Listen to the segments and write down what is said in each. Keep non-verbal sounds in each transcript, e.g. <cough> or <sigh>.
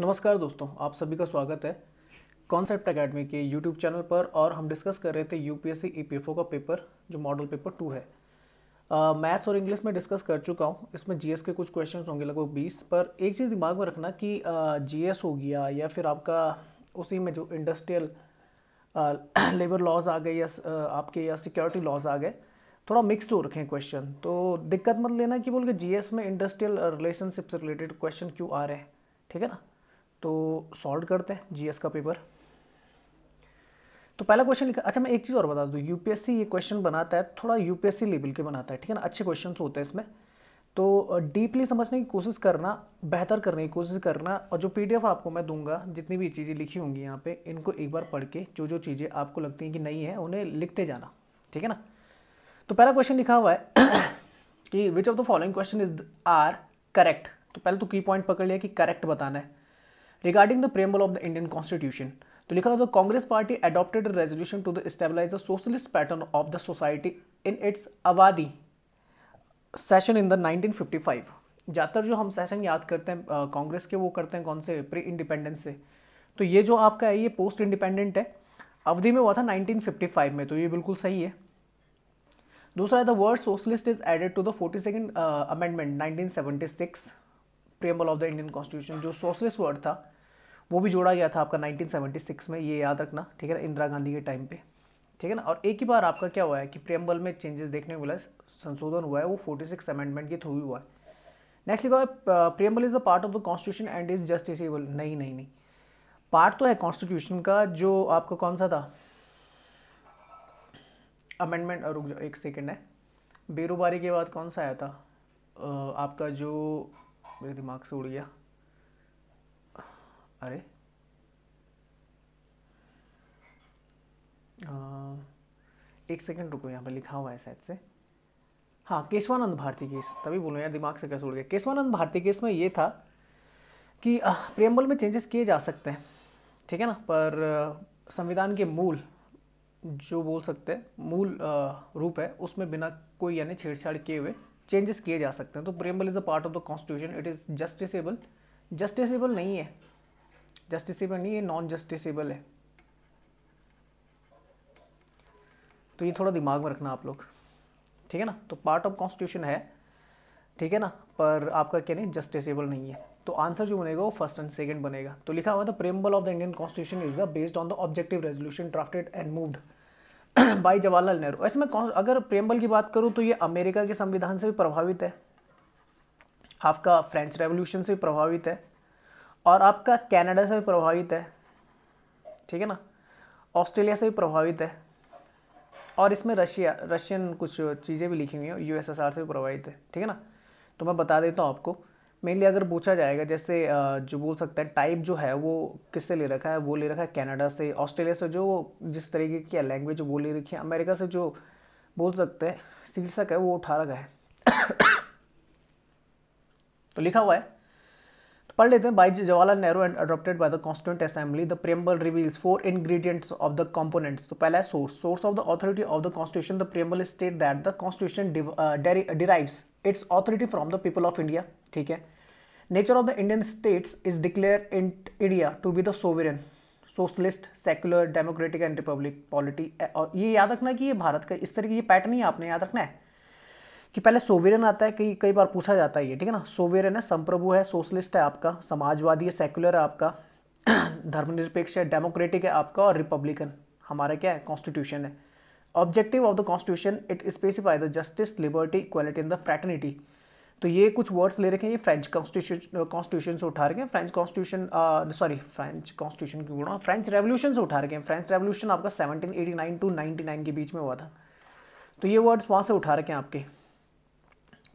नमस्कार दोस्तों आप सभी का स्वागत है कॉन्सेप्ट एकेडमी के यूट्यूब चैनल पर और हम डिस्कस कर रहे थे यूपीएससी ईपीएफओ e का पेपर जो मॉडल पेपर टू है मैथ्स और इंग्लिश में डिस्कस कर चुका हूँ इसमें जीएस के कुछ क्वेश्चन होंगे लगभग बीस पर एक चीज़ दिमाग में रखना कि जीएस uh, हो गया या फिर आपका उसी में जो इंडस्ट्रियल लेबर लॉज आ गए या uh, आपके या सिक्योरिटी लॉज आ गए थोड़ा मिक्सड हो रखे हैं क्वेश्चन तो दिक्कत मत लेना कि बोल के जी में इंडस्ट्रियल रिलेशनशिप से रिलेटेड क्वेश्चन क्यों आ रहे हैं ठीक है ना तो सॉल्व करते हैं जीएस का पेपर तो पहला क्वेश्चन लिखा अच्छा मैं एक चीज़ और बता दूँ यूपीएससी ये क्वेश्चन बनाता है थोड़ा यूपीएससी लेवल के बनाता है ठीक है ना अच्छे क्वेश्चन होते हैं इसमें तो डीपली समझने की कोशिश करना बेहतर करने की कोशिश करना और जो पीडीएफ आपको मैं दूंगा जितनी भी चीज़ें लिखी होंगी यहाँ पे इनको एक बार पढ़ के जो जो चीज़ें आपको लगती हैं कि नहीं है उन्हें लिखते जाना ठीक है ना तो पहला क्वेश्चन लिखा हुआ है कि which of the following question is are correct तो पहले तो की पॉइंट पकड़ लिया कि करेक्ट बताना है regarding the preamble of the Indian Constitution. तो लिखा था Congress party adopted resolution to the stabilize the socialist pattern of the society in its Avadi session in the 1955 ज़्यादातर जो हम सेशन याद करते हैं कांग्रेस के वो करते हैं कौन से प्री इंडिपेंडेंस से तो ये जो आपका है ये पोस्ट इंडिपेंडेंट है अवधि में हुआ था 1955 में तो ये बिल्कुल सही है दूसरा है the word socialist is added to the forty second amendment nineteen seventy six of the Indian constitution जो सोशलिस्ट वर्ड था वो भी जोड़ा गया था आपका 1976 में ये याद रखना ठीक है ना इंदिरा गांधी के टाइम पे ठीक है ना और एक ही बार आपका क्या हुआ है कि प्रेमबल में चेंजेस देखने को मिला संशोधन हुआ है वो फोर्टी सिक्स अमेंडमेंट के थ्रू हुआ है नेक्स्ट लिखा है preamble is the part of the constitution and is justiciable नहीं नहीं नहीं पार्ट तो है कॉन्स्टिट्यूशन का जो आपका कौन सा था अमेंडमेंट रुक जाओ एक सेकेंड है बेरोबारी के बाद कौन सा आया था आपका जो मेरे दिमाग से उड़ गया अरे एक सेकंड रुको यहाँ पर लिखा हुआ है शायद से हाँ केशवानंद भारती केस तभी बोलो यार दिमाग से कैसे उड़ गया केशवानंद भारती केस में ये था कि प्रियम्बल में चेंजेस किए जा सकते हैं ठीक है ना पर संविधान के मूल जो बोल सकते हैं मूल रूप है उसमें बिना कोई यानी छेड़छाड़ किए हुए चेंजेस किए जा सकते हैं तो preamble is a part of the constitution it is justiciable justiciable नहीं है जस्टिसेबल नहीं है नॉन जस्टिसेबल है तो ये थोड़ा दिमाग में रखना आप लोग ठीक है ना तो पार्ट ऑफ कॉन्स्टिट्यूशन है ठीक है ना पर आपका क्या नहीं जस्टिसेबल नहीं है तो आंसर जो बनेगा वो फर्स्ट एंड सेकंड बनेगा तो लिखा हुआ था preamble of the Indian constitution is the based on the objective resolution drafted and moved by Jawaharlal Nehru ऐसे में अगर प्रेम्बल की बात करूँ तो ये अमेरिका के संविधान से भी प्रभावित है आपका फ्रेंच रेवोल्यूशन से भी प्रभावित है और आपका कनाडा से भी प्रभावित है ठीक है ना ऑस्ट्रेलिया से भी प्रभावित है और इसमें रशिया रशियन कुछ चीज़ें भी लिखी हुई हैं यू से भी प्रभावित है ठीक है ना तो मैं बता देता हूँ आपको मेनली अगर पूछा जाएगा जैसे जो बोल सकते हैं टाइप जो है वो किससे ले रखा है वो ले रखा है कनाडा से ऑस्ट्रेलिया से जो जिस तरीके की लैंग्वेज वो ले रखी है अमेरिका से जो बोल सकते हैं शीर्षक है वो उठा रखा है <coughs> तो लिखा हुआ है पढ़ लेते हैं by Jawaharlal Nehru and adopted by the constituent assembly the preamble reveals four ingredients of the components तो पहला है source source of the authority of the constitution the preamble state that the constitution derives its authority from the people of India ठीक है nature of the Indian states is declare in India to be the sovereign socialist secular democratic and republic polity और ये याद रखना कि ये भारत का इस तरह की ये पैटर्न ही आपने याद रखना है कि पहले सोवेरन आता है कई कई बार पूछा जाता है ये ठीक है ना सोवेरन है संप्रभु है सोशलिस्ट है आपका समाजवादी है सेक्युलर है आपका <clears throat> धर्मनिरपेक्ष है डेमोक्रेटिक है आपका और रिपब्लिकन हमारा क्या है कॉन्स्टिट्यूशन है objective of the constitution it specify the justice liberty equality in the fraternity तो ये कुछ वर्ड्स ले रखे हैं ये फ्रेंच कॉन्स्टिट्यूशन कॉन्स्टिट्यूशन से उठा रखे हैं French constitution sorry French constitution की बोला फ्रेंच रेवोल्यूशन से उठा रखे हैं फ्रेंच रेवोल्यूशन आपका सेवनटीन टू नाइनटी के बीच में हुआ था तो ये वर्ड्स वहाँ से उठा रखे हैं आपके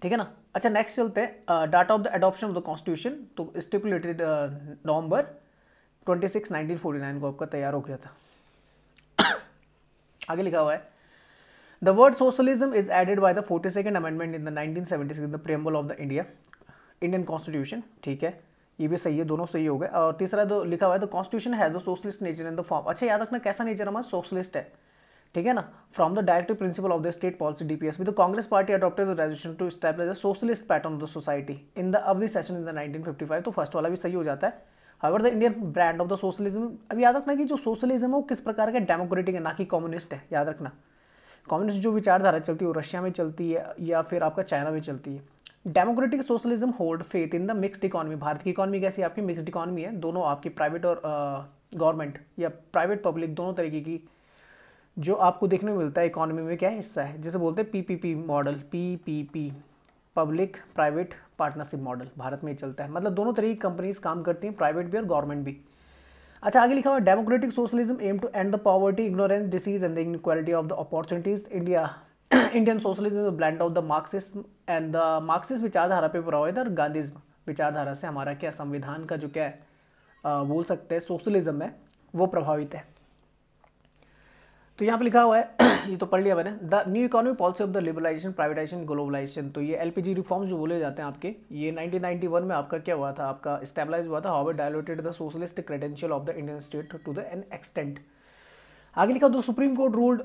ठीक है ना अच्छा नेक्स्ट चलते हैं data of the adoption of the constitution तो stipulated uh, November twenty six को आपका तैयार हो गया था <coughs> आगे लिखा हुआ है the word socialism is added by the forty second amendment in the nineteen seventy six the preamble of the India Indian constitution ठीक है ये भी सही है दोनों सही हो गए और तीसरा जो लिखा हुआ है the constitution has the socialist nature in the form अच्छा याद रखना कैसा नेचर हमारा सोशलिस्ट है ठीक है ना from the directive principle of the state policy DPS with Congress party adopted the resolution to establish the socialist pattern of the society in the अब सेशन इन द 1955 तो फर्स्ट वाला भी सही हो जाता है however the Indian brand of the socialism अभी याद रखना कि जो सोशलिज्म है वो किस प्रकार का डेमोक्रेटिक है ना कि कम्युनिस्ट है याद रखना कम्युनिस्ट जो विचारधारा चलती है वो रशिया में चलती है या फिर आपका चाइना में चलती है democratic socialism hold faith in the mixed economy Bharat की इकॉनमी कैसी आपकी मिक्सड इकॉनमी है दोनों आपकी प्राइवेट और गवर्नमेंट या प्राइवेट पब्लिक दोनों तरीके की जो आपको देखने में मिलता है इकोनॉमी में क्या हिस्सा है जैसे बोलते हैं PPP model PPP public private partnership model Bharat में चलता है मतलब दोनों तरह की कंपनीज काम करती हैं प्राइवेट भी और गवर्नमेंट भी अच्छा आगे लिखा हुआ democratic socialism aim to end the poverty ignorance disease and the inequality of the opportunities India Indian socialism blend of the Marxism and the Marxist विचारधारा पे प्रभावित और गांधीज्म विचारधारा से हमारा क्या संविधान का जो क्या है बोल सकते हैं सोशलिज्म है वो प्रभावित है तो यहाँ पे लिखा हुआ है <clears throat> ये तो पढ़ लिया मैंने the new economy policy of the liberalization privatization globalization तो ये एलपीजी रिफॉर्म्स जो बोले जाते हैं आपके ये 1991 में आपका क्या हुआ था आपका स्टेबलाइज हुआ था how diluted the socialist credential of the Indian state to the an extent आगे लिखा दो supreme court ruled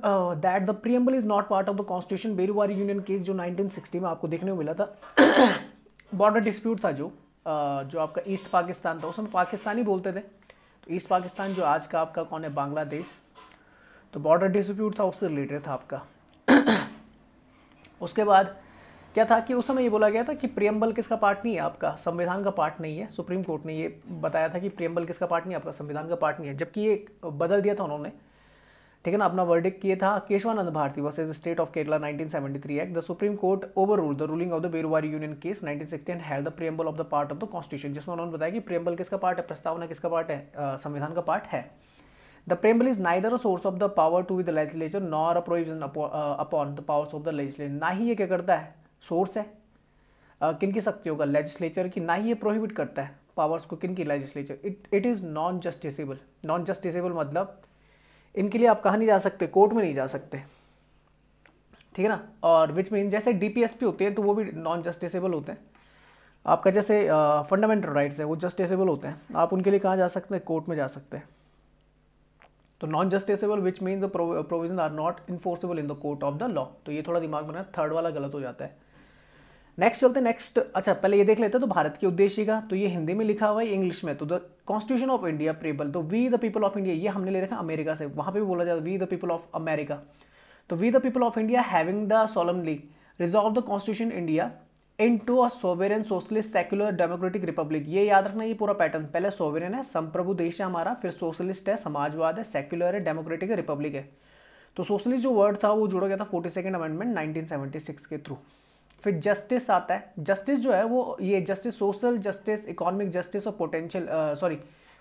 that the preamble is not part of the constitution Berubari union case जो नाइनटीन में आपको देखने को मिला था <coughs> बॉर्डर डिस्प्यूट था जो uh, जो आपका ईस्ट पाकिस्तान था उसमें पाकिस्तानी बोलते थे तो ईस्ट पाकिस्तान जो आज का आपका कौन है बांग्लादेश तो बॉर्डर डिस्प्यूट था उससे रिलेटेड था आपका <coughs> उसके बाद क्या था कि उस समय ये बोला गया था कि प्रियम्बल किसका पार्ट नहीं है आपका संविधान का पार्ट नहीं है सुप्रीम कोर्ट ने ये बताया था कि प्रियम्बल किसका पार्ट नहीं है आपका संविधान का पार्ट नहीं है जबकि ये बदल दिया था उन्होंने ठीक है ना अपना वर्डिक किया था Kesavananda Bharati versus state of Kerala 1973 act the supreme court overrule the ruling of the Berubari union case 1960 had the preamble of the part of the constitution जिसमें उन्होंने बताया कि प्रियम्बल किसका पार्ट है प्रस्तावना किसका पार्ट है संविधान का पार्ट है The preamble is neither a source of the power to the legislature nor a prohibition upon, uh, upon the powers of the legislature. ना ही ये क्या करता है सोर्स है uh, किन की सख्ती होगा लेजिस्लेचर की ना ही ये प्रोहिबिट करता है पावर्स को किन की legislature it it is non justiciable non justiciable मतलब इनके लिए आप कहाँ नहीं जा सकते कोर्ट में नहीं जा सकते ठीक है ना और विच मीन जैसे डीपीएसपी होते हैं तो वो भी नॉन जस्टिसेबल होते हैं आपका जैसे फंडामेंटल uh, राइट्स है वो जस्टिसेबल होते हैं आप उनके लिए कहाँ जा सकते हैं कोर्ट में जा सकते हैं तो non justiciable which mean the provision are not enforceable in the court of the law तो ये थोड़ा दिमाग में थर्ड वाला गलत हो जाता है नेक्स्ट चलते हैं नेक्स्ट अच्छा पहले ये देख लेते हैं तो भारत के उद्देश्य का तो ये हिंदी में लिखा हुआ है इंग्लिश में तो the constitution of India preamble तो we the people of India ये हमने ले रखा अमेरिका से वहाँ पे भी बोला जाता है we the people of America तो we the people of India having the solemnly resolve the constitution India into a sovereign socialist secular democratic republic ये याद रखना ये पूरा पैटर्न पहले सोवेरियन है संप्रभु देश है हमारा फिर सोशलिस्ट है समाजवाद है सेक्युलर है डेमोक्रेटिक है रिपब्लिक है तो सोशलिस्ट जो वर्ड था वो जुड़ा गया था फोर्टी सेकेंड अमेंडमेंट नाइनटीन के थ्रू फिर जस्टिस आता है जस्टिस जो है वो ये justice social justice economic justice और पोटेंशियल सॉरी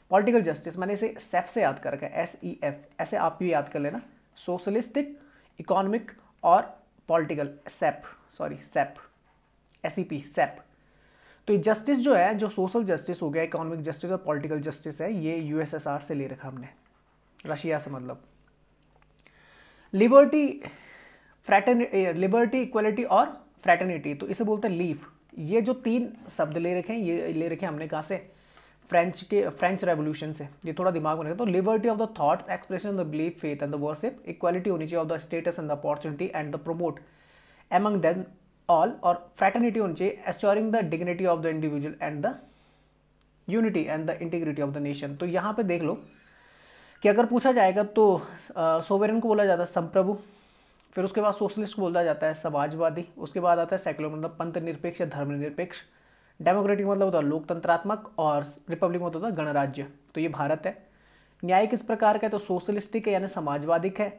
पॉलिटिकल जस्टिस मैंने इसे सेफ e से याद कर रखा है एस ई एफ ऐसे आप भी याद कर लेना सोशलिस्टिक इकोनॉमिक और political sep sorry sep S E P sep तो ये जस्टिस जो है जो सोशल जस्टिस हो गया इकोनॉमिक जस्टिस और पॉलिटिकल जस्टिस है ये यूएसएसआर से ले रखा हमने रशिया से मतलब लिबर्टी फ्रैटर्न लिबर्टी इक्वलिटी और फ्रैटर्निटी तो इसे बोलते हैं लीफ ये जो तीन शब्द ले रखे हैं ये ले रखे हैं हमने कहाँ से फ्रेंच के फ्रेंच रेवोल्यूशन से ये थोड़ा दिमाग में रखें तो liberty of the thought expression the belief faith and the worship equality होनी चाहिए of the status and the opportunity and the promote among them all और फ्रैटर्निटी होनी चाहिए assuring the dignity of the individual and the unity and the integrity of the nation तो यहाँ पे देख लो कि अगर पूछा जाएगा तो सोवेरन को बोला जाता है संप्रभु फिर उसके बाद सोशलिस्ट को बोला जाता है समाजवादी उसके बाद आता है सेकुलर मतलब पंथ निरपेक्ष या धर्म निरपेक्ष डेमोक्रेटिक मतलब होता है लोकतंत्रात्मक और रिपब्लिक मतलब होता है गणराज्य तो ये भारत है न्याय किस प्रकार का है तो सोशलिस्टिक है यानी समाजवादिक है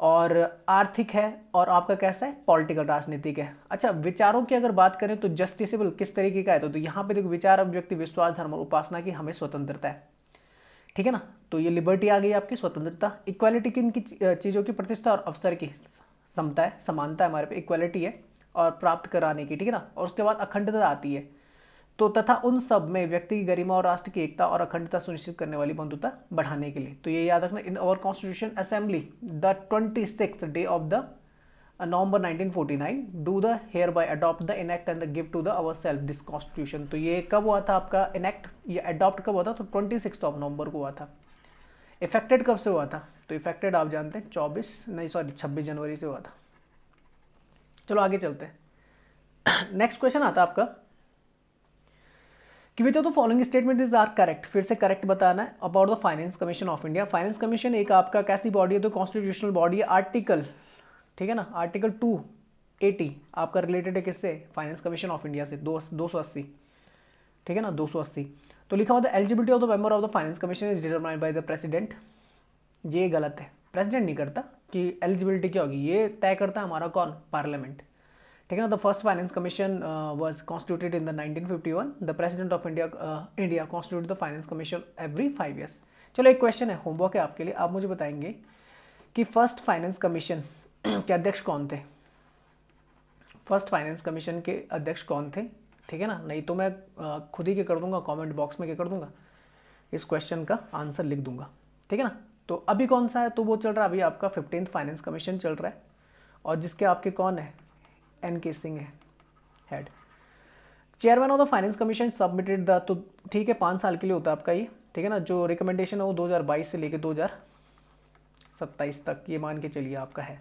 और आर्थिक है और आपका कैसा है पॉलिटिकल राजनीतिक है अच्छा विचारों की अगर बात करें तो जस्टिसेबल किस तरीके का है तो, तो यहाँ पे देखो विचार अभिव्यक्ति विश्वास धर्म और उपासना की हमें स्वतंत्रता है ठीक है ना तो ये लिबर्टी आ गई आपकी स्वतंत्रता इक्वालिटी की चीज़ों की प्रतिष्ठा और अवसर की समता है समानता है हमारे पे इक्वालिटी है और प्राप्त कराने की ठीक है ना और उसके बाद अखंडता आती है तो तथा उन सब में व्यक्ति की गरिमा और राष्ट्र की एकता और अखंडता सुनिश्चित करने वाली बंधुता बढ़ाने के लिए तो ये याद रखना in our constitution assembly the twenty six day of the November 1949 do the hereby adopt the enact and the give to the our self this constitution तो ये कब हुआ था आपका इनेक्ट या अडॉप्ट कब हुआ था तो ट्वेंटी सिक्स ऑफ नवंबर को हुआ था इफेक्टेड कब से हुआ था तो इफेक्टेड आप जानते हैं चौबीस नहीं सॉरी छब्बीस जनवरी से हुआ था चलो आगे चलते हैं नेक्स्ट <coughs> क्वेश्चन आता आपका कि which of the following statement is are correct फिर से करेक्ट बताना है about the finance commission of India finance commission एक आपका कैसी बॉडी है तो कॉन्स्टिट्यूशनल बॉडी है आर्टिकल ठीक है ना आर्टिकल टू एटी आपका रिलेटेड है किससे फाइनेंस कमीशन ऑफ इंडिया से दो दो सौ अस्सी ठीक है ना दो सौ अस्सी तो लिखा हुआ था eligibility of the member of the finance commission is determined by the president ये गलत है प्रेसिडेंट नहीं करता कि एलिजिबिलिटी क्या होगी ये तय करता है हमारा कौन पार्लियामेंट ठीक है ना the first finance commission was constituted in the nineteen fifty one the president of India India constitute the finance commission every five years चलो एक क्वेश्चन है होमवर्क है आपके लिए आप मुझे बताएंगे कि फर्स्ट फाइनेंस कमीशन के अध्यक्ष कौन थे फर्स्ट फाइनेंस कमीशन के अध्यक्ष कौन थे ठीक है ना नहीं तो मैं uh, खुद ही क्या कर दूंगा कमेंट बॉक्स में क्या कर दूंगा इस क्वेश्चन का आंसर लिख दूंगा ठीक है ना तो अभी कौन सा है तो वो चल रहा है अभी आपका फिफ्टींथ फाइनेंस कमीशन चल रहा है और जिसके आपके कौन है NK Singh head chairman of the finance commission submitted the तो ठीक है पाँच साल के लिए होता है आपका ये ठीक है ना जो रिकमेंडेशन है वो 2022 से लेकर 2027 तक ये मान के चलिए आपका है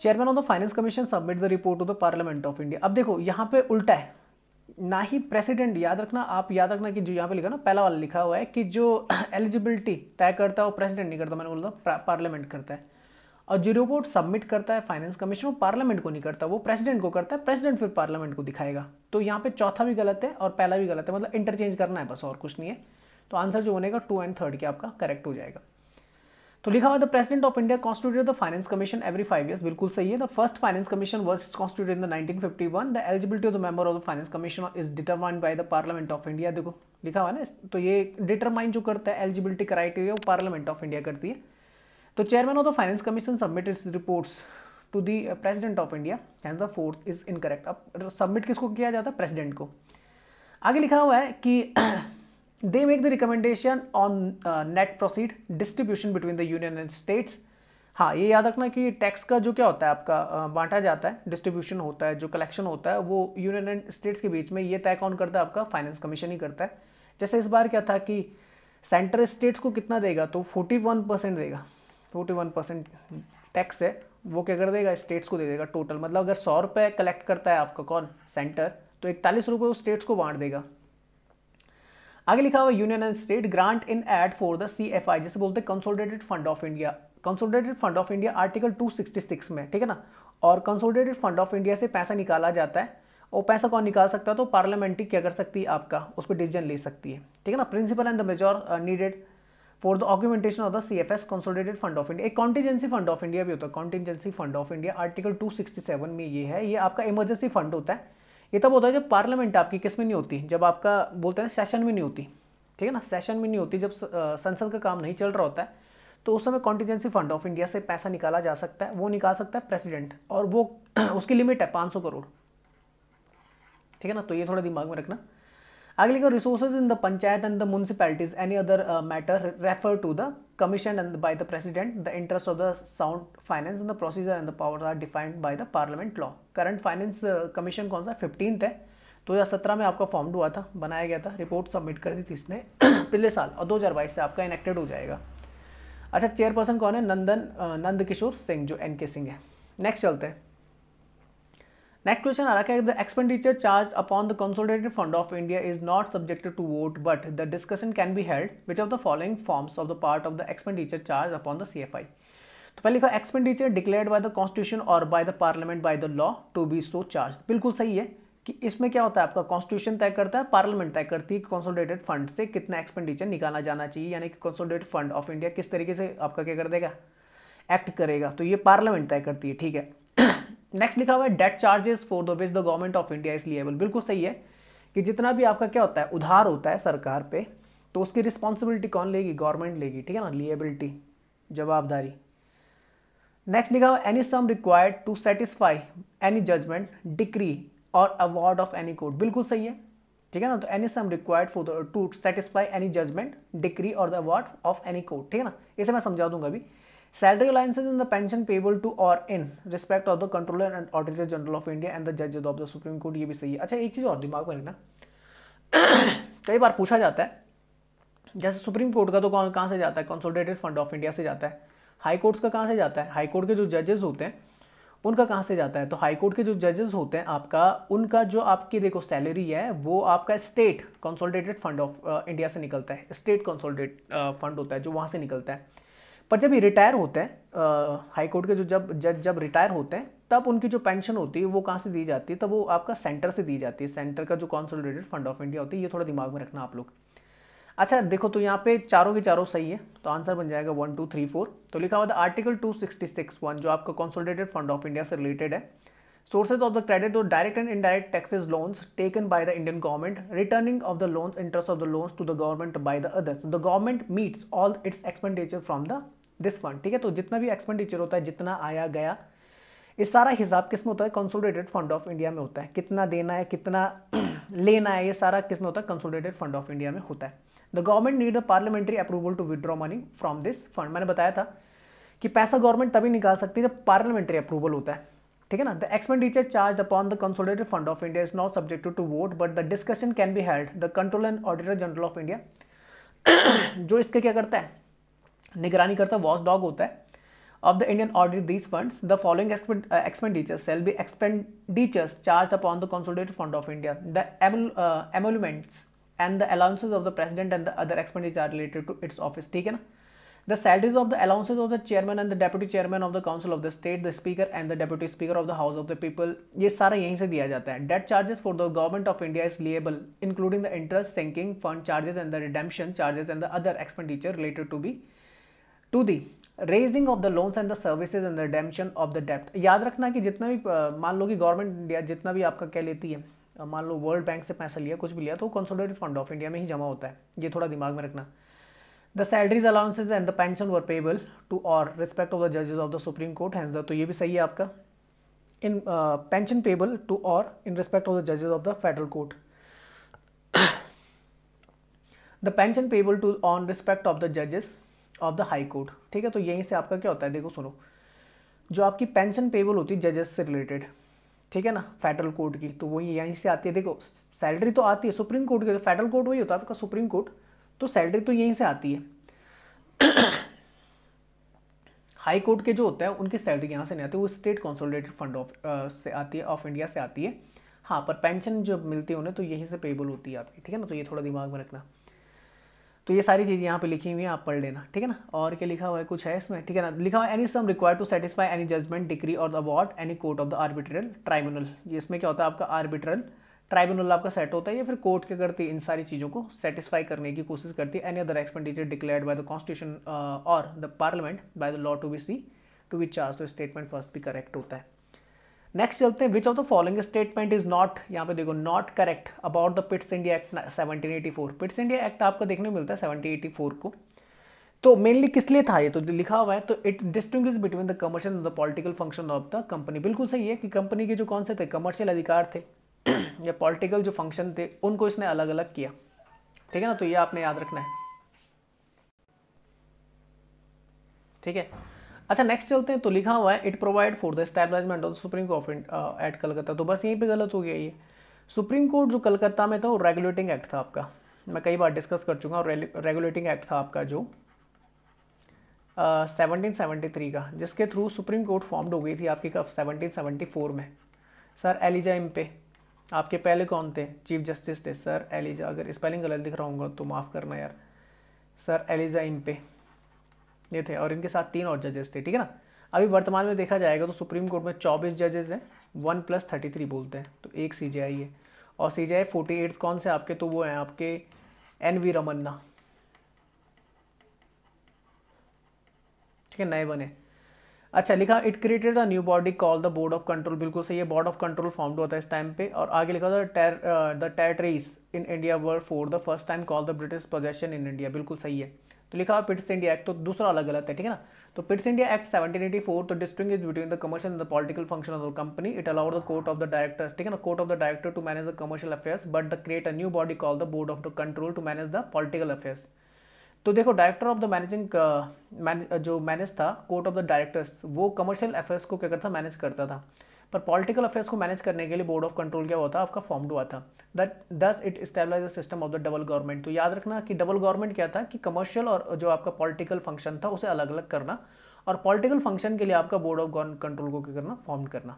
chairman of the finance commission submit the report to the parliament of India अब देखो यहाँ पे उल्टा है ना ही प्रेसिडेंट याद रखना आप याद रखना कि जो यहाँ पे लिखा ना पहला वाला लिखा हुआ है कि जो एलिजिबिलिटी <coughs> तय करता है वो प्रेसिडेंट नहीं करता मैंने बोलता पार्लियामेंट करता है और जो रिपोर्ट सबमिट करता है फाइनेंस कमीशन वो पार्लियामेंट को नहीं करता वो प्रेसिडेंट को करता है प्रेसिडेंट फिर पार्लियामेंट को दिखाएगा तो यहाँ पे चौथा भी गलत है और पहला भी गलत है मतलब इंटरचेंज करना है बस और कुछ नहीं है तो आंसर जो बनेगा टू एंड थर्ड के आपका करेक्ट हो जाएगा तो लिखा हुआ the president of India constitute the finance commission every five year बिल्कुल सही है the first finance commission was constitute in the one the eligibility of the member of the finance commission is determined by the parliament of India देखो लिखा हुआ ना तो ये determine जो करता है एलिजिबिलिटी क्राइटेरिया वो पार्लियामेंट ऑफ इंडिया करती है तो chairman of the finance commission submit its reports to the president of India and the fourth is incorrect अब सबमिट किसको किया जाता है प्रेसिडेंट को आगे लिखा हुआ है कि they make the recommendation on net proceed distribution between the union and states हाँ ये याद रखना कि टैक्स का जो क्या होता है आपका बांटा जाता है डिस्ट्रीब्यूशन होता है जो कलेक्शन होता है वो यूनियन एंड स्टेट्स के बीच में ये तय कौन करता है आपका फाइनेंस कमीशन ही करता है जैसे इस बार क्या था कि सेंटर स्टेट्स को कितना देगा तो 41 परसेंट देगा फोर्टी वन परसेंट टैक्स है वो क्या कर देगा स्टेट्स को दे देगा टोटल मतलब अगर सौ रुपये कलेक्ट करता है आपका कौन सेंटर तो इकतालीस रुपये उस स्टेट्स को बांट देगा आगे लिखा हुआ union and state grant in aid for the C F I जैसे बोलते हैं consolidated fund of India consolidated fund of India article 266 में ठीक है ना और कंसोलिडेटेड फंड ऑफ इंडिया से पैसा निकाला जाता है वो पैसा कौन निकाल सकता है तो पार्लियामेंट्री क्या कर सकती है आपका उस पर डिसीजन ले सकती है ठीक है ना principle and the measure needed for the augmentation of the C F S consolidated fund of India एक कॉन्टीजेंसी फंड ऑफ इंडिया भी होता है contingency fund of India article 267 में ये है ये आपका इमरजेंसी फंड होता है ये तब होता है जब पार्लियामेंट आपकी किस में नहीं होती जब आपका बोलते हैं सेशन में नहीं होती ठीक है ना सेशन में नहीं होती जब संसद का काम नहीं चल रहा होता है तो उस समय कॉन्टीजेंसी फंड ऑफ इंडिया से पैसा निकाला जा सकता है वो निकाल सकता है प्रेसिडेंट और वो <clears throat> उसकी लिमिट है सौ करोड़ ठीक है ना तो ये थोड़ा दिमाग में रखना आगे का resources in the panchayat and the municipalities any other matter refer to the commission and by the president the interest of the sound finance in the procedure and the power are defined by the parliament law current finance commission कौन सा fifteen है दो हज़ार सत्रह में आपका form हुआ था बनाया गया था रिपोर्ट सबमिट कर दी थी इसने <clears throat> पिछले साल और दो हज़ार बाईस से आपका इनेक्टेड हो जाएगा अच्छा चेयरपर्सन कौन है नंदन uh, नंदकिशोर सिंह जो एन के सिंह है नेक्स्ट चलते हैं नेक्स्ट क्वेश्चन आ रखा है the expenditure charge upon the consolidated fund of India is not subjected to vote but the discussion can be held which of the following forms of the part of the expenditure charge upon the C F I तो पहले लिखा expenditure declared by the constitution और by the parliament by the law to be so charge बिल्कुल सही है कि इसमें क्या होता है आपका कॉन्स्टिट्यूशन तय करता है पार्लियामेंट तय करती है कंसोलिडेटेड फंड से कितना एक्सपेंडिचर निकाला जाना चाहिए यानी कि कंसोलिडेटेड फंड ऑफ इंडिया किस तरीके से आपका क्या कर देगा एक्ट करेगा तो ये पार्लियामेंट तय करती है ठीक है नेक्स्ट लिखा हुआ है debt charges for the which the government of India is liable बिल्कुल सही है कि जितना भी आपका क्या होता है उधार होता है सरकार पे तो उसकी रिस्पॉन्सिबिलिटी कौन लेगी गवर्नमेंट लेगी ठीक है ना लिएबिलिटी जवाबदारी नेक्स्ट लिखा हुआ any sum required to satisfy any judgement decree और अवार्ड ऑफ एनी कोर्ट बिल्कुल सही है ठीक है ना तो any sum required for to satisfy any judgement decree और the award of any court ठीक है ना इसे मैं समझा दूंगा अभी Salary allowances in the pension payable to or in respect of the controller and auditor general of India and the judges of the Supreme Court ये भी सही है अच्छा एक चीज़ और दिमाग में रखना <coughs> कई बार पूछा जाता है जैसे सुप्रीम कोर्ट का तो कौन कहाँ से जाता है कंसोलिडेटेड फंड ऑफ इंडिया से जाता है हाई कोर्ट्स का कहाँ से जाता है हाई कोर्ट के जो जजेस होते हैं उनका कहाँ से जाता है तो हाई कोर्ट के जो जजेस होते हैं आपका उनका जो आपकी देखो सैलरी है वो आपका state consolidated fund of India से निकलता है स्टेट कंसोलिडेट फंड होता है जो वहाँ से निकलता है पर जब ये रिटायर होते हैं हाई कोर्ट के जो जब जज जब रिटायर होते हैं तब उनकी जो पेंशन होती है वो कहाँ से दी जाती है तब वो आपका सेंटर से दी जाती है सेंटर का जो कॉन्सोलिडेटेड फंड ऑफ इंडिया होती है ये थोड़ा दिमाग में रखना आप लोग अच्छा देखो तो यहाँ पे चारों के चारों सही है तो आंसर बन जाएगा वन टू थ्री फोर तो लिखा हुआ था article two sixty six one जो आपका कॉन्सोलिडेटेड फंड ऑफ इंडिया से रिलेटेड है Sources of the credit were direct and indirect taxes loans taken by the Indian government, returning of the loans, interest of the loans to the government by the others. So the government meets all its expenditure from the this fund ठीक है तो जितना भी expenditure होता है जितना आया गया इस सारा हिसाब किस में होता है कंसोलिडेटेड फंड ऑफ इंडिया में होता है कितना देना है कितना लेना है ये सारा किस में होता है कंसोलिडेटेड फंड ऑफ इंडिया में होता है the government need the parliamentary approval to withdraw money from this fund मैंने बताया था कि पैसा गवर्नमेंट तभी निकाल सकती है जब पार्लियामेंट्री अप्रूवल होता है ठीक है ना the expenditure charge upon the consolidated fund of India is not subject to vote but the discussion can be held the control and auditor general of India जो इसके क्या करता है निगरानी करता है वॉस डॉग होता है of the Indian audit these fund the following expenditure shall be expenditures charge upon the consolidated fund of India the emoluments and the allowances of the president and the other expenditure related to its office ठीक है ना the salaries of the allowances of the chairman and the deputy chairman of the council of the state the speaker and the deputy speaker of the house of the people ये सारा यहीं से दिया जाता है debt charges for the government of India is liable including the interest sinking fund charges and the redemption charges and the other expenditure related to be to the raising of the loans and the service and the redemption of the डेप्ट याद रखना कि जितना भी मान लो कि government India जितना भी आपका कह लेती है मान लो वर्ल्ड बैंक से पैसा लिया कुछ भी लिया तो कंसोलिडेटेड फंड ऑफ इंडिया में ही जमा होता है ये थोड़ा दिमाग में रखना the salaries allowances and the pension were payable to और रिस्पेक्ट ऑफ द जजेज of the supreme court hence the तो ये भी सही है आपका इन पेंशन पेबल टू और इन रिस्पेक्ट ऑफ द जजेज of the federal court the pension payable to on respect of the जजेस ऑफ द हाई कोर्ट ठीक है तो यहीं से आपका क्या होता है देखो सुनो जो आपकी पेंशन पेबल होती है जजेस से रिलेटेड ठीक है ना फेडरल कोर्ट की तो वही यहीं से आती है देखो सैलरी तो आती है सुप्रीम कोर्ट की तो फेडरल कोर्ट वही होता है आपका सुप्रीम कोर्ट तो सैलरी तो यहीं से आती है हाई कोर्ट के जो होता है उनकी सैलरी यहाँ से नहीं आती वो स्टेट कंसोलिडेटेड फंड ऑफ से आती है ऑफ इंडिया से आती है हाँ पर पेंशन जो मिलती है उन्हें तो यहीं से पेबल होती है आपकी ठीक है ना तो ये थोड़ा दिमाग में रखना तो ये सारी चीज़ें यहाँ पे लिखी हुई हैं आप पढ़ लेना ठीक है ना और क्या लिखा हुआ है कुछ है इसमें ठीक है ना लिखा हुआ any sum require to satisfy any judgement degree और the award any court of the arbitral tribunal इसमें क्या होता है आपका आर्बिट्रल ट्राइब्यूनल आपका सेट होता है या फिर कोर्ट के करती इन सारी चीज़ों को सेटिस्फाई करने की कोशिश करती है any other expenditure declared by the constitution और the parliament by the law to be see to be charge तो स्टेटमेंट फर्स्ट भी करेक्ट होता है नेक्स्ट चलते हैं which of the following statement is not यहाँ पे देखो not correct about the Pitt's India act four Pitt's India act आपको देखने को मिलता है फोर को तो मेनली किस लिए था ये तो लिखा हुआ है तो it distinguish between the commercial and the political function of the company बिल्कुल सही है कि कंपनी के जो कौन से थे कमर्शियल अधिकार थे या पॉलिटिकल जो फंक्शन थे उनको इसने अलग अलग किया ठीक है ना तो ये आपने याद रखना है ठीक है अच्छा नेक्स्ट चलते हैं तो लिखा हुआ है it provide for the establishment of supreme court at Calcutta तो बस यहीं पे गलत हो गया ये सुप्रीम कोर्ट जो कलकत्ता में था वो रेगुलेटिंग एक्ट था आपका मैं कई बार डिस्कस कर चुका हूँ रेगुलेटिंग एक्ट था आपका जो सेवनटीन सेवनटी थ्री का जिसके थ्रू सुप्रीम कोर्ट फॉर्म्ड हो गई थी आपकी कब सेवनटीन फोर में सर एलिजा पे आपके पहले कौन थे चीफ जस्टिस थे सर एलिजा अगर स्पेलिंग गलत दिख रहा होगा तो माफ़ करना यार सर एलिजा इम्पे ये थे और इनके साथ तीन और जजेस थे ठीक है ना अभी वर्तमान में देखा जाएगा तो सुप्रीम कोर्ट में चौबीस जजेस हैं वन प्लस थर्टी थ्री बोलते हैं तो एक सी है और सी जे फोर्टी एट कौन से आपके तो वो हैं आपके एन वी रमन्ना ठीक है नए बने अच्छा लिखा it created a new body call the board of control बिल्कुल सही है बोर्ड ऑफ कंट्रोल फॉर्म होता है इस टाइम पे और आगे लिखा था the territories in India were for the first time call the British possession in India बिल्कुल सही है तो लिखा हुआ पिट्स इंडिया एक्ट तो दूसरा अलग अलग है ठीक है ना तो Pitt's India act seventeen eighty four तो distinguishes between the commercial and the political function of the company it allowed the court of the director ठीक है ना court of the director to manage the commercial affairs but the create a new body call the board of the control to manage the political affairs तो देखो director of the managing जो manage था court of the directors वो commercial affairs को क्या करता manage करता था पर पॉलिटिकल अफेयर्स को मैनेज करने के लिए बोर्ड ऑफ कंट्रोल क्या होता आपका फॉर्म हुआ था that thus it establish the system of the double government तो याद रखना कि डबल गवर्नमेंट क्या था कि कमर्शियल और जो आपका पॉलिटिकल फंक्शन था उसे अलग अलग करना और पॉलिटिकल फंक्शन के लिए आपका बोर्ड ऑफ कंट्रोल को क्या करना फॉर्म करना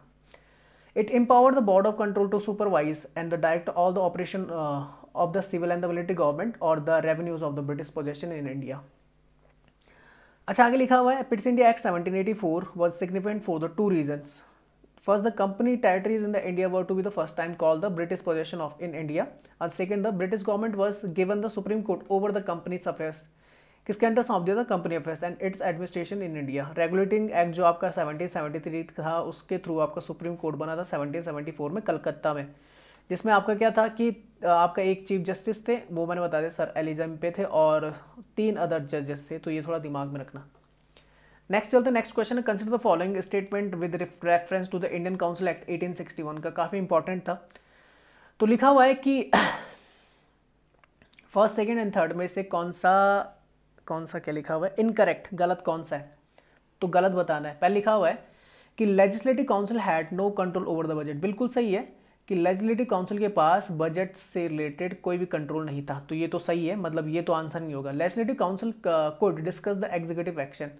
it empower the board of control to supervise and the direct all the operation of the civil and the military government और the revenues of the British possession in India अच्छा आगे लिखा हुआ है Pitt's India act seventeen eighty four was significant for the two reasons first the company territories in the India were to be the first time call the British possession of in India and second the British government was given the supreme court over the company's affairs किसके अंडर सौंप दिया था company affairs and its administration in India regulating act जो आपका seventeen seventy three था उसके through आपका सुप्रीम कोर्ट बना था सेवनटीन सेवेंटी फोर में कलकत्ता में जिसमें आपका क्या था कि आपका एक चीफ जस्टिस थे वो मैंने बता दिया सर एलिजम पे थे और तीन अदर जजेस थे तो ये थोड़ा दिमाग में रखना नेक्स्ट चलते next question consider the following statement with reference to the Indian council act 1861 का काफ़ी इंपॉर्टेंट था तो लिखा हुआ है कि फर्स्ट सेकेंड एंड थर्ड में से कौन सा कौन सा क्या लिखा हुआ है इनकरेक्ट गलत कौन सा है तो गलत बताना है पहले लिखा हुआ है कि legislative council had no control over the budget बिल्कुल सही है कि लेजिस्लेटिव काउंसिल के पास बजट से रिलेटेड कोई भी कंट्रोल नहीं था तो ये तो सही है मतलब ये तो आंसर नहीं होगा legislative council could discuss the executive action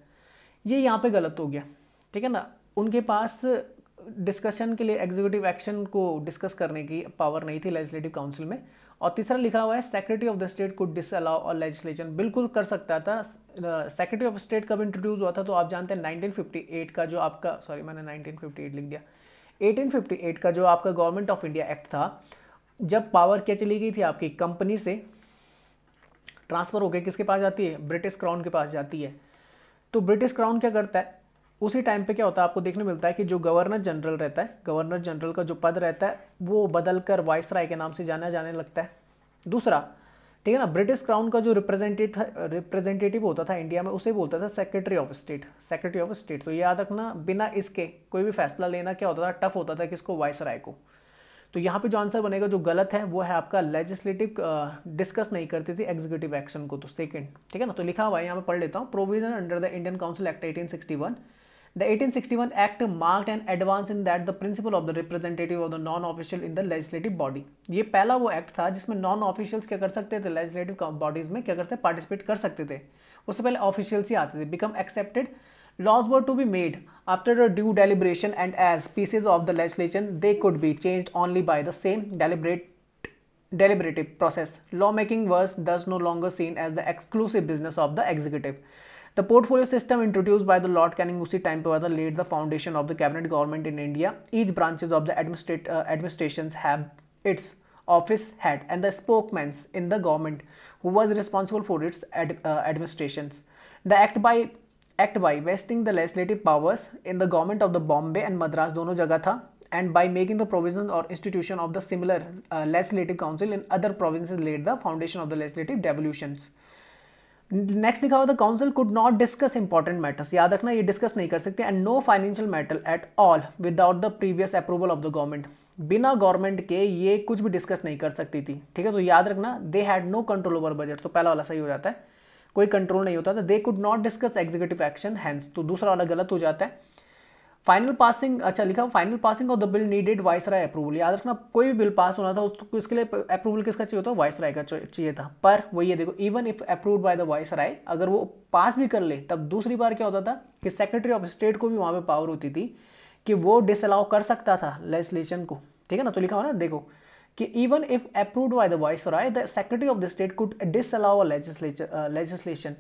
ये यहाँ पे गलत हो गया ठीक है ना उनके पास डिस्कशन के लिए एग्जीक्यूटिव एक्शन को डिस्कस करने की पावर नहीं थी लेजिस्लेटिव काउंसिल में और तीसरा लिखा हुआ है सेक्रेटरी ऑफ द स्टेट को डिस अलाउ और लेजिस्लेशन बिल्कुल कर सकता था सेक्रेटरी ऑफ स्टेट कब इंट्रोड्यूस हुआ था तो आप जानते हैं 1958 का जो आपका सॉरी मैंने 1958 लिख दिया 1858 का जो आपका गवर्नमेंट ऑफ इंडिया एक्ट था जब पावर क्या चली गई थी आपकी कंपनी से ट्रांसफ़र होकर किसके पास जाती है ब्रिटिश क्राउन के पास जाती है तो ब्रिटिश क्राउन क्या करता है उसी टाइम पे क्या होता है आपको देखने मिलता है कि जो गवर्नर जनरल रहता है गवर्नर जनरल का जो पद रहता है वो बदल कर वाइस राय के नाम से जाना जाने लगता है दूसरा ठीक है ना ब्रिटिश क्राउन का जो रिप्रेजेंटेटिव रिप्रेजेंटेटिव होता था इंडिया में उसे बोलता था secretary of state secretary of state तो याद रखना बिना इसके कोई भी फैसला लेना क्या होता था टफ होता था किसको वाइस राय को तो यहाँ पे जो आंसर बनेगा जो गलत है वो है आपका लेजिस्लेटिव डिस्कस नहीं करती थी एग्जीक्यूटिव एक्शन को तो सेकंड ठीक है ना तो लिखा हुआ है यहाँ पे पढ़ लेता हूँ provision under the Indian council act 1861 The 1861 Act marked an advance in that the principle of the representative of the non-official in the legislative body. ये पहला वो act था जिसमें non-officials क्या कर सकते थे legislative bodies में क्या करते participate कर सकते थे उससे पहले officials ही आते थे become accepted. laws were to be made after a due deliberation and as pieces of the legislation they could be changed only by the same deliberate deliberative process lawmaking was thus no longer seen as the exclusive business of the executive The portfolio system introduced by the Lord Canning time पे laid the foundation of the cabinet government in India. Each branches of the administrat uh, administrations have its office head and the spokesmen in the government who was responsible for its ad, uh, administrations. The act by act by vesting the legislative powers in the government of the Bombay and Madras dono jagatha and by making the provision or institution of the similar uh, legislative council in other provinces laid the foundation of the legislative devolutions. Next लिखा हुआ था council could not discuss important matters याद रखना ये discuss नहीं कर सकते and no financial matter at all without the previous approval of the government बिना गवर्नमेंट के ये कुछ भी डिस्कस नहीं कर सकती थी ठीक है तो याद रखना they had no control over budget तो पहला वाला सही हो जाता है कोई कंट्रोल नहीं होता था they could not discuss executive action hence तो दूसरा वाला गलत हो जाता है फाइनल पासिंग अच्छा लिखा final passing of the bill needed viceroy approval याद रखना कोई भी बिल पास होना था उसको इसके लिए अप्रूवल किसका चाहिए होता वाइस राय का चाहिए था पर वो ये देखो even if approved by the viceroy अगर वो पास भी कर ले तब दूसरी बार क्या होता था कि सेक्रेटरी ऑफ स्टेट को भी वहाँ पर पावर होती थी कि वो डिसअलाउ कर सकता था लेजिस्लेशन को ठीक है ना तो लिखा हुआ ना देखो कि even if approved by the viceroy the secretary of the state could disallow legislation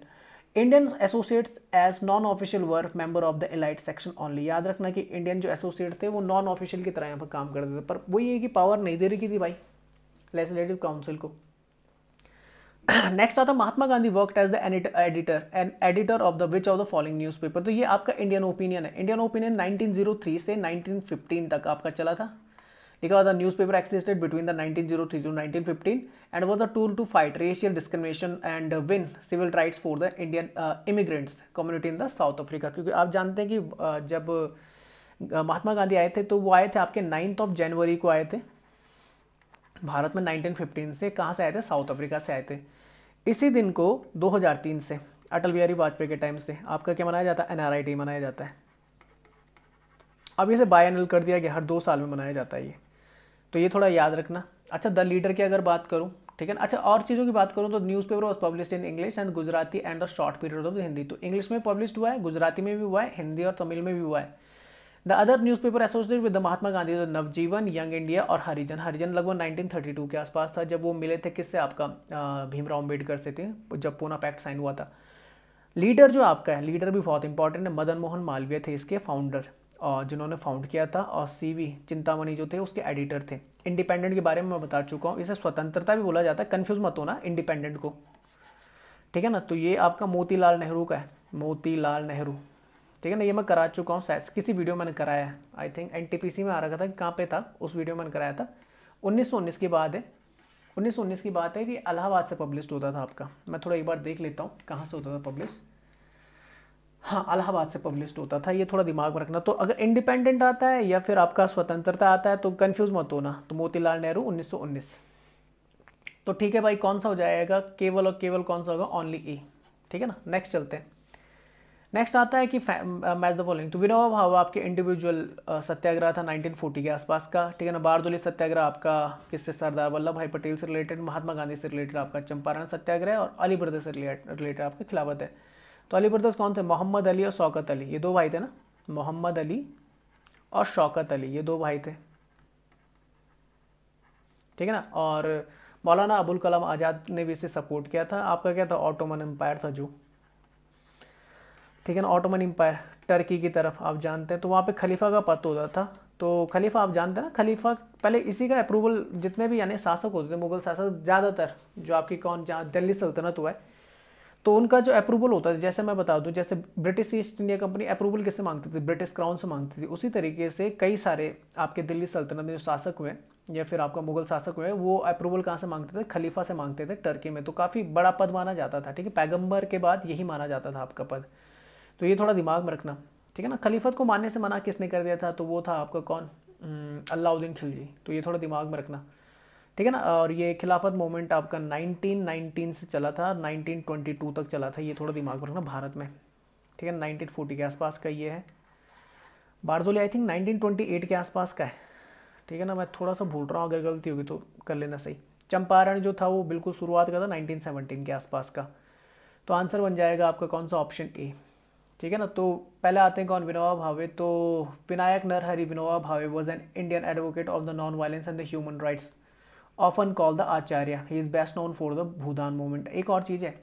Indian associates as non official work member of the elite section only याद रखना कि इंडियन जो एसोसिएट थे वो नॉन ऑफिशियल की तरह यहाँ पर काम करते थे पर वही है कि पावर नहीं दे रही की थी भाई लेजिस्लेटिव काउंसिल को नेक्स्ट आता Mahatma Gandhi work as the editor and editor of the which of the following newspaper तो ये आपका इंडियन ओपिनियन है इंडियन ओपिनियन 1903 से 1915 तक आपका चला था ठीक है existed between the nineteen zero three to nineteen fifteen and was a tool to fight racial discrimination and win civil rights for the Indian immigrants community in the South Africa क्योंकि आप जानते हैं कि uh, जब uh, महात्मा गांधी आए थे तो वो आए थे आपके नाइन्थ ऑफ जनवरी को आए थे भारत में 1915 से कहाँ से आए थे साउथ अफ्रीका से आए थे इसी दिन को 2003 से अटल बिहारी वाजपेयी के टाइम से आपका क्या मनाया जाता है एनआरआईटी मनाया जाता है अब इसे बायनल कर दिया गया हर दो साल में मनाया जाता है ये तो ये थोड़ा याद रखना अच्छा द लीडर की अगर बात करूँ ठीक है ना अच्छा और चीज़ों की बात करूँ तो newspaper was publish in English and Gujarati and the short period of the Hindi तो इंग्लिश में पब्लिश हुआ है गुजराती में भी हुआ है हिंदी और तमिल में भी हुआ है the other news paper associate with Mahatma Gandhi Navjivan young India और हरिजन हरिजन लगभग 1932 के आसपास था जब वो मिले थे किससे आपका भीमराव अम्बेडकर से थे जब पूना पैक्ट साइन हुआ था लीडर जो आपका है लीडर भी बहुत इंपॉर्टेंट है मदन मोहन मालवीय थे इसके फाउंडर जिन्होंने फाउंड किया था और सी वी चिंतामणि जो थे उसके एडिटर थे इंडिपेंडेंट के बारे में मैं बता चुका हूँ इसे स्वतंत्रता भी बोला जाता है कन्फ्यूज मत होना इंडिपेंडेंट को ठीक है ना तो ये आपका मोतीलाल नेहरू का है मोतीलाल नेहरू ठीक है ना ये मैं करा चुका हूँ सैस किसी वीडियो मैंने कराया है आई थिंक एन में आ रखा था कहाँ पर था उस वीडियो मैंने कराया था उन्नीस की बात है उन्नीस की बात है कि इलाहाबाद से पब्लिश होता था आपका मैं थोड़ा एक बार देख लेता हूँ कहाँ से होता था पब्लिश हाँ अलाहाबाद से पब्लिश होता था ये थोड़ा दिमाग में रखना तो अगर इंडिपेंडेंट आता है या फिर आपका स्वतंत्रता आता है तो कन्फ्यूज मत होना तो मोतीलाल नेहरू उन्नीस तो ठीक है भाई कौन सा हो जाएगा केवल और केवल कौन सा होगा ओनली ए ठीक है ना नेक्स्ट चलते हैं नेक्स्ट आता है कि मैच द फॉलोइंग तो विनोबा भाव आपके इंडिविजुअल uh, सत्याग्रह था 1940 के आसपास का ठीक है ना बारदोली सत्याग्रह आपका किससे सरदार वल्लभ भाई पटेल से रिलेटेड महात्मा गांधी से रिलेटेड आपका चंपारण सत्याग्रह और अली ब्रदर से रिलेटेड आपका खिलाफत है तो अली ब्रदर्स कौन थे मोहम्मद अली और शौकत अली ये दो भाई थे ना मोहम्मद अली और शौकत अली ये दो भाई थे ठीक है ना और मौलाना अबुल कलाम आज़ाद ने भी इसे सपोर्ट किया था आपका क्या था ऑटोमन एम्पायर था जो ठीक है ना ऑटोमन एम्पायर टर्की की तरफ आप जानते हैं तो वहाँ पे खलीफा का पद होता था तो खलीफा आप जानते हैं ना खलीफा पहले इसी का अप्रूवल जितने भी यानी शासक होते थे मुगल शासक ज़्यादातर जो आपकी कौन जहाँ दिल्ली सल्तनत हुआ है तो उनका जो अप्रूवल होता था जैसे मैं बता दूं जैसे British East India company approval किससे मांगती थी ब्रिटिश क्राउन से मांगती थी उसी तरीके से कई सारे आपके दिल्ली सल्तनत में जो शासक हुए या फिर आपका मुगल शासक हुए वो अप्रूवल कहाँ से मांगते थे खलीफा से मांगते थे टर्की में तो काफ़ी बड़ा पद माना जाता था ठीक है पैगम्बर के बाद यही माना जाता था आपका पद तो ये थोड़ा दिमाग में रखना ठीक है ना खलीफत को मानने से मना किसने कर दिया था तो वो था आपका कौन अलाउद्दीन खिलजी तो ये थोड़ा दिमाग में रखना ठीक है ना और ये खिलाफत मूवमेंट आपका 1919 से चला था 1922 तक चला था ये थोड़ा दिमाग में रखना भारत में ठीक है नाइनटीन के आसपास का ये है बारदोली आई थिंक 1928 के आसपास का है ठीक है ना मैं थोड़ा सा भूल रहा हूँ अगर गलती होगी तो कर लेना सही चंपारण जो था वो बिल्कुल शुरुआत का था नाइनटीन के आसपास का तो आंसर बन जाएगा आपका कौन सा ऑप्शन ए ठीक है ना तो पहले आते हैं कौन विनोबा भावे तो Vinayak Narahari Vinoba Bhave was an Indian advocate of the non violence and the human rights often call the Acharya he is best known for the Bhoodan movement एक और चीज़ है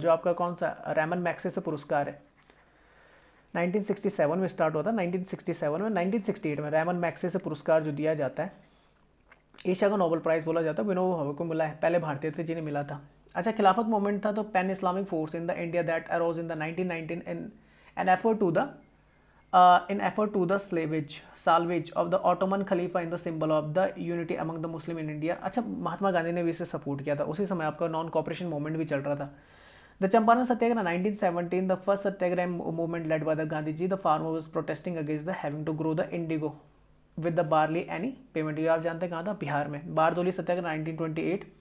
जो आपका कौन सा रैमन मैक्से से पुरस्कार है 1967 में स्टार्ट हुआ था 1967 में 1968 में रैमन मैक्से से पुरस्कार जो दिया जाता है एशिया का नोबल प्राइज़ बोला जाता है विनोबा भावे को मिला है पहले भारतीय थे जिन्हें मिला था अच्छा खिलाफत मूवमेंट था तो pan Islamic force in the India that arose in the nineteen in an effort to the uh, in effort to the slavage salvage of the Ottoman खलीफा in the symbol of the unity among the Muslim in India अच्छा महात्मा गांधी ने भी इसे support किया था उसी समय आपका नॉन कॉपरेशन मूवमेंट भी चल रहा था the Champaran Satyagraha nineteen seventeen the first Satyagraha movement led by the Gandhi ji the farmer was protesting against the having to grow the indigo with the barely any payment ये आप जानते हैं कहाँ था बिहार में Bardoli Satyagraha nineteen twenty eight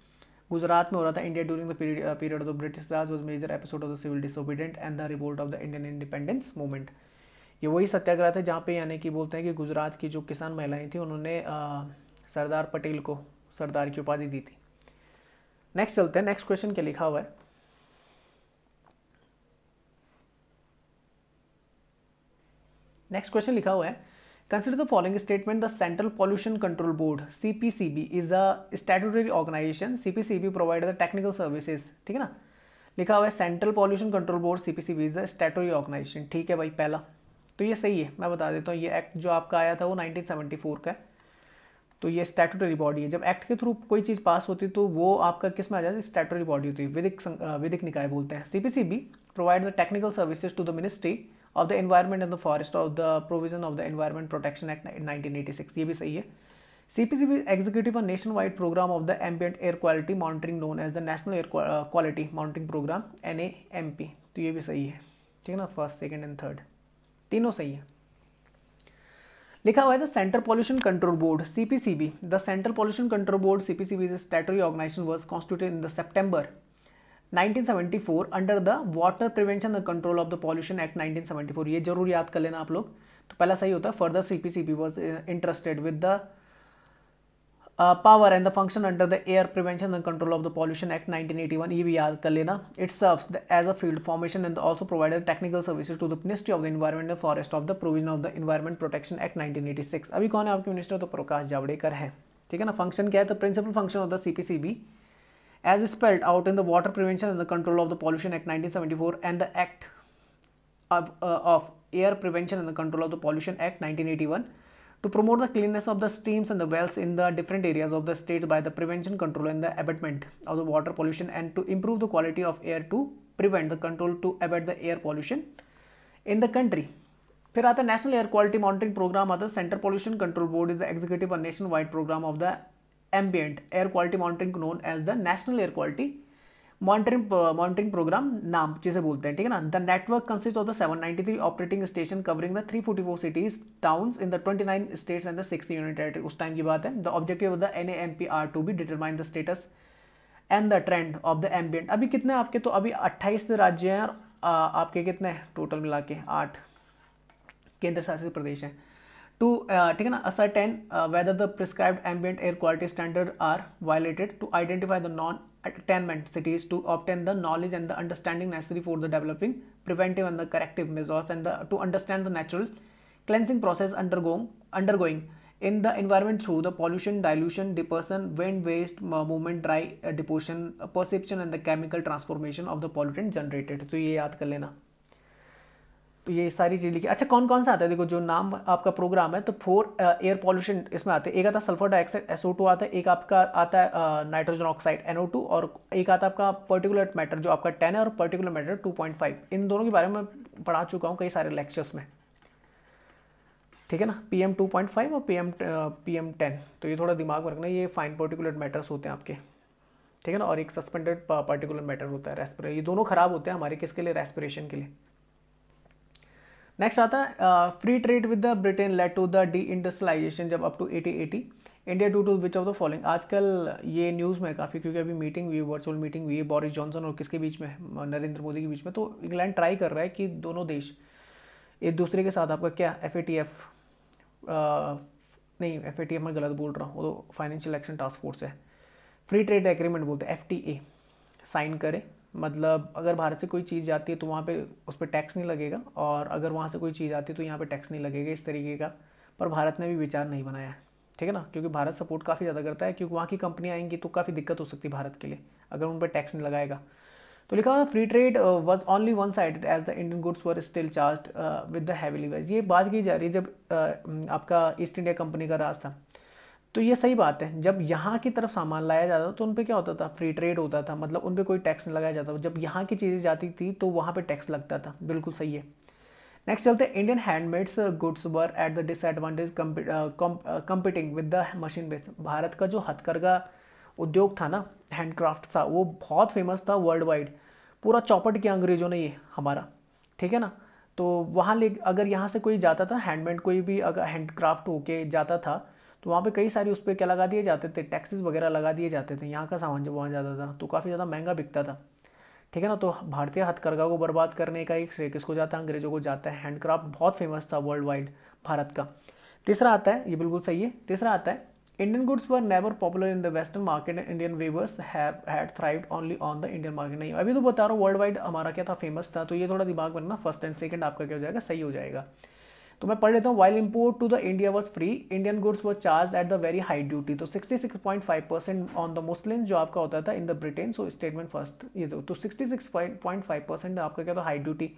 Gujarat में हो रहा था India during the period of British Raj was major episode of the civil disobedient and the revolt of the Indian independence movement ये वही सत्याग्रह था जहाँ पे यानी कि बोलते हैं कि गुजरात की जो किसान महिलाएं थी उन्होंने सरदार पटेल को सरदार की उपाधि दी थी नेक्स्ट चलते हैं नेक्स्ट क्वेश्चन क्या लिखा हुआ है नेक्स्ट क्वेश्चन लिखा हुआ है pollution control board C P C B is Board statutory organization C P C B provide the technical services ठीक है ना लिखा हुआ है central pollution control board B is a statutory organization ठीक है भाई पहला तो ये सही है मैं बता देता हूँ ये एक्ट जो आपका आया था वो 1974 का है तो ये स्टैटूटरी बॉडी है जब एक्ट के थ्रू कोई चीज़ पास होती है तो वो आपका किस में आ जाता है स्टैटूटरी बॉडी होती है विधिक विधिक निकाय बोलते हैं C C P B provide the technical services to the ministry of the environment and the forest of the provision of the environment protection act six ये भी सही है C C P B executive और nation wide programme of the program air quality monitoring known as the national air quality monitoring programme N A M P तो ये भी सही है ठीक है ना फर्स्ट सेकेंड एंड थर्ड तीनों सही है लिखा हुआ है the centre pollution control board CPCB the central pollution control board CPCB statutory organization was constitute in the September 1974 under the water prevention and control of the pollution act 1974 ये जरूर याद कर लेना आप लोग तो पहला सही होता है further C CPCB was interested with the uh, power and the function under the air prevention and control of the pollution act 1981 ye bhi yaad kar lena it serves the, as a field formation and also provided technical services to the ministry of the environment and forest of the provision of the environment protection act 1986 abhi kaun hai aapke minister to prakash javadekar hai theek hai na function kya hai the principal function of the cpcb as spelled out in the water prevention and the control of the pollution act 1974 and the act of, uh, of air prevention and the control of the pollution act 1981 to promote the cleanness of the streams and the wells in the different areas of the state by the prevention control and the abatement of the water pollution and to improve the quality of air to prevent the control to abate the air pollution in the country. फिर आता है national air quality monitoring programme आता है centre pollution control board is the executive और nation wide programme of the ambient air quality monitoring known as the national air quality monitoring monitoring programme नाम जिसे बोलते हैं ठीक है ना the network consist of the 793 operating station covering the 344 cities towns in the 29 states and the six union territory उस time की बात है the objective of the N M P are to be determine the status and the trend of the ambient अभी कितने आपके तो अभी अट्ठाईस राज्य हैं और आपके कितने टोटल मिला के आठ केंद्र शासित प्रदेश हैं टू uh, ठीक है ना ascertain whether the prescribed ambient air quality standard are violated to identify the non attainment cities to obtain the knowledge and the understanding necessary for the developing preventive and the corrective measures and to understand the natural cleansing process undergoing undergoing in the environment through the pollution dilution dispersion wind based movement dry deposition perception and the chemical transformation of the pollutant generated तो ये याद कर लेना ये सारी चीज़ लिखी अच्छा कौन कौन सा आता है देखो जो नाम आपका प्रोग्राम है तो फोर एयर पॉल्यूशन इसमें आते हैं एक आता है सल्फर डाइऑक्साइड एसओ टू आता है एक आपका आता है नाइट्रोजन ऑक्साइड एनओ टू और एक आता है आपका पर्टिकुलर मैटर जो आपका टेन है और particular matter two point five इन दोनों के बारे में पढ़ा चुका हूँ कई सारे लेक्चर्स में ठीक है ना P M two point five और P M P M ten तो ये थोड़ा दिमाग में रखना ये फाइन पर्टिकुलर मैटर्स होते हैं आपके ठीक है ना और एक सस्पेंडेड पर्टिकुलर मैटर होता है रेस्पिरे ये दोनों ख़राब होते हैं हमारे किसके लिए रेस्पिरेशन के लिए नेक्स्ट आता है free trade with the Britain led to the deindustrialization जब up to eighty eighty India to to which of the following आजकल ये न्यूज़ में काफ़ी क्योंकि अभी मीटिंग हुई है वर्चुअल मीटिंग हुई है बोरिस जॉनसन और किसके बीच में नरेंद्र मोदी के बीच में तो इंग्लैंड ट्राई कर रहा है कि दोनों देश एक दूसरे के साथ आपका क्या एफ ए टी एफ नहीं एफ ए टी एफ मैं गलत बोल रहा हूँ वो तो फाइनेंशियल एक्शन टास्क फोर्स है फ्री ट्रेड एग्रीमेंट बोलते हैं एफ टी ए साइन करें मतलब अगर भारत से कोई चीज़ जाती है तो वहाँ पे उस पर टैक्स नहीं लगेगा और अगर वहाँ से कोई चीज़ आती है तो यहाँ पे टैक्स नहीं लगेगा इस तरीके का पर भारत ने भी विचार नहीं बनाया है ठीक है ना क्योंकि भारत सपोर्ट काफ़ी ज़्यादा करता है क्योंकि वहाँ की कंपनी आएंगी तो काफ़ी दिक्कत हो सकती है भारत के लिए अगर उन पर टैक्स नहीं लगाएगा तो लिखा हुआ free trade was only one side as the Indian goods were still charge with the heavy levies ये बात की जा रही है जब uh, आपका ईस्ट इंडिया कंपनी का राज था तो ये सही बात है जब यहाँ की तरफ सामान लाया जाता था तो उन पर क्या होता था फ्री ट्रेड होता था मतलब उन पर कोई टैक्स नहीं लगाया जाता जब यहाँ की चीज़ें जाती थी तो वहाँ पर टैक्स लगता था बिल्कुल सही है नेक्स्ट चलते हैं Indian handmades goods were at the disadvantage competing with the machine base Bharat का जो हथकरघा उद्योग था ना हैंडक्राफ्ट था वो बहुत फेमस था वर्ल्ड वाइड पूरा चौपट किया अंग्रेजों ने ये हमारा ठीक है ना तो वहाँ ले अगर यहाँ से कोई जाता था हैंडमेड कोई भी अगर हैंडक्राफ्ट होके जाता था तो वहाँ पे कई सारी उस पर क्या लगा दिए जाते थे टैक्सेस वगैरह लगा दिए जाते थे यहाँ का सामान जब वहाँ जाता था तो काफ़ी ज़्यादा महंगा बिकता था ठीक है ना तो भारतीय हथकरघा को बर्बाद करने का एक श्रेय किसको जाता है अंग्रेजों को जाता है हैंडक्राफ्ट बहुत फेमस था वर्ल्ड वाइड भारत का तीसरा आता है ये बिल्कुल सही है तीसरा आता है Indian goods were never popular in the western market and Indian weavers have had thrived only on the Indian market नहीं अभी तो बता रहा हूँ वर्ल्ड वाइड हमारा क्या था फेमस था तो ये थोड़ा दिमाग बनना फर्स्ट एंड सेकंड आपका क्या हो जाएगा सही हो जाएगा तो मैं पढ़ लेता हूँ while import to the India was free Indian goods was charge at the very high duty तो 66.5 परसेंट ऑन द मुस्लिम जो आपका होता था in the Britain so statement first ये तो sixty six point five percent आपका क्या था हाई ड्यूटी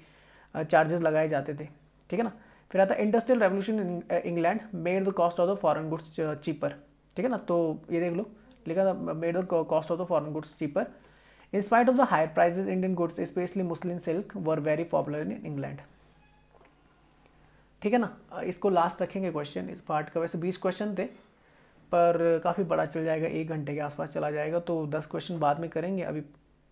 चार्जेस लगाए जाते थे ठीक है ना फिर आता industrial revolution in England made the cost of the foreign goods cheaper ठीक है ना तो ये देख लो लिखा था made the cost of the foreign goods cheaper in spite of the higher prices Indian goods specially Muslim silk were very popular in England ठीक है ना इसको लास्ट रखेंगे क्वेश्चन इस पार्ट का वैसे बीस क्वेश्चन थे पर काफ़ी बड़ा चल जाएगा एक घंटे के आसपास चला जाएगा तो दस क्वेश्चन बाद में करेंगे अभी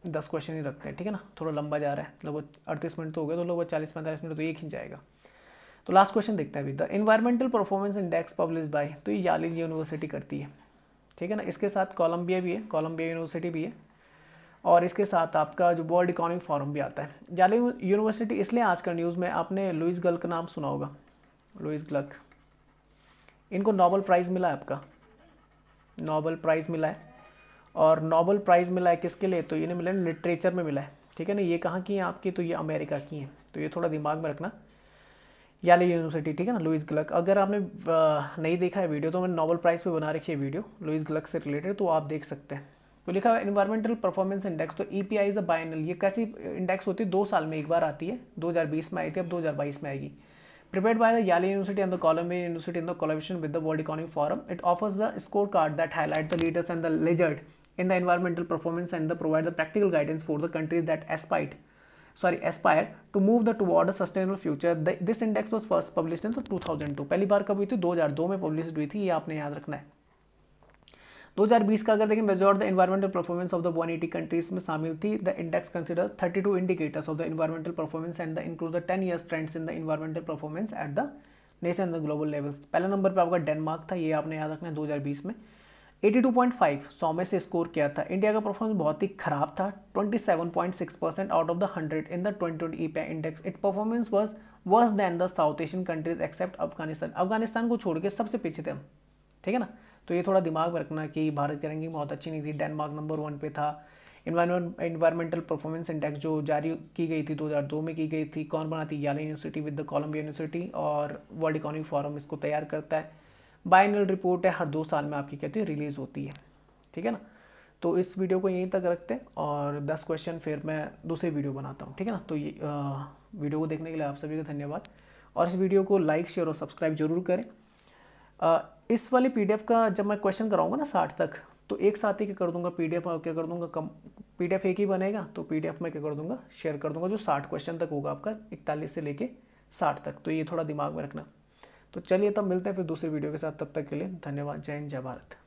दस क्वेश्चन ही रखते हैं ठीक है ना थोड़ा लंबा जा रहा है लगभग अड़तीस मिनट तो हो गया तो लगभग चालीस पैंतालीस मिनट तो एक ही जाएगा तो लास्ट क्वेश्चन देखते हैं अभी the environmental performance index publish by तो ये याली यूनिवर्सिटी करती है ठीक है ना इसके साथ कोलम्बिया भी है कोलम्बिया यूनिवर्सिटी भी है और इसके साथ आपका जो वर्ल्ड इकोनॉमिक फोरम भी आता है जाली यूनिवर्सिटी इसलिए आज का न्यूज़ में आपने लुइस गल का नाम सुना होगा लुइस ग्लक इनको नोबल प्राइज़ मिला है आपका नोबल प्राइज़ मिला है और नोबल प्राइज़ मिला है किसके लिए तो इन्हें मिला है लिटरेचर में मिला है ठीक है ना ये कहाँ की हैं आपकी तो ये अमेरिका की हैं तो ये थोड़ा दिमाग में रखना याले यूनिवर्सिटी ठीक है ना लुइस ग्लक अगर आपने नहीं देखा है वीडियो तो मैंने नोबल प्राइज़ पर बना रखी है वीडियो लुइस ग्लक से रिलेटेड तो आप देख सकते हैं तो लिखा है इन्वायरमेंटल परफॉर्मेंस इंडेक्स तो ई पी बाइनल ये कैसी इंडेक्स होती है दो साल में एक बार आती है 2020 में आई थी अब दो में आएगी prepare by the Yale university and the Columbia university in the collaboration with the world economic forum it offers the score card that highlight the leaders and the laggards in the environmental performance and the provide the practical guidance for the countries that aspite sorry aspire to move the to a sustainable future this index was first publish in two thousand two पहली बार कब हुई थी दो हजार दो में publish हुई थी ये आपने याद रखना है 2020 का अगर देखें measure the environmental performance of the 180 countries में शामिल थी the index consider 32 indicators of the environmental performance and the include the 10 years trends in the environmental performance at the nation and the global level पहले नंबर पर आपका Denmark था ये आपने याद रखना है दो में 82.5 सौ में से स्कोर किया था इंडिया का परफॉर्मेंस बहुत ही खराब था 27.6 percent out of the 100 in the 2020 twenty index it performance was worse than the South Asian countries except Afghanistan Afghanistan को छोड़ के सबसे पीछे थे हम ठीक है ना तो ये थोड़ा दिमाग में रखना कि भारत की रैंकिंग बहुत अच्छी नहीं थी डेनमार्क नंबर वन पे था इन्वायरमेंटल परफॉर्मेंस इंडेक्स जो जारी की गई थी 2002 में की गई थी कौन बनाती Yale university with the Columbia university और वर्ल्ड इकोनॉमिक फोरम इसको तैयार करता है बाइनल रिपोर्ट है हर दो साल में आपकी कहती है रिलीज़ होती है ठीक है ना तो इस वीडियो को यहीं तक रखते हैं और दस क्वेश्चन फिर मैं दूसरी वीडियो बनाता हूँ ठीक है ना तो ये आ, वीडियो को देखने के लिए आप सभी का धन्यवाद और इस वीडियो को लाइक शेयर और सब्सक्राइब जरूर करें इस वाली पीडीएफ का जब मैं क्वेश्चन कराऊंगा ना साठ तक तो एक साथ ही क्या कर दूंगा पीडीएफ क्या कर दूंगा कम पीडीएफ एक ही बनेगा तो पीडीएफ में क्या कर दूंगा शेयर कर दूंगा जो साठ क्वेश्चन तक होगा आपका इकतालीस से लेके साठ तक तो ये थोड़ा दिमाग में रखना तो चलिए तब मिलते हैं फिर दूसरे वीडियो के साथ तब तक के लिए धन्यवाद जय हिंद जय भारत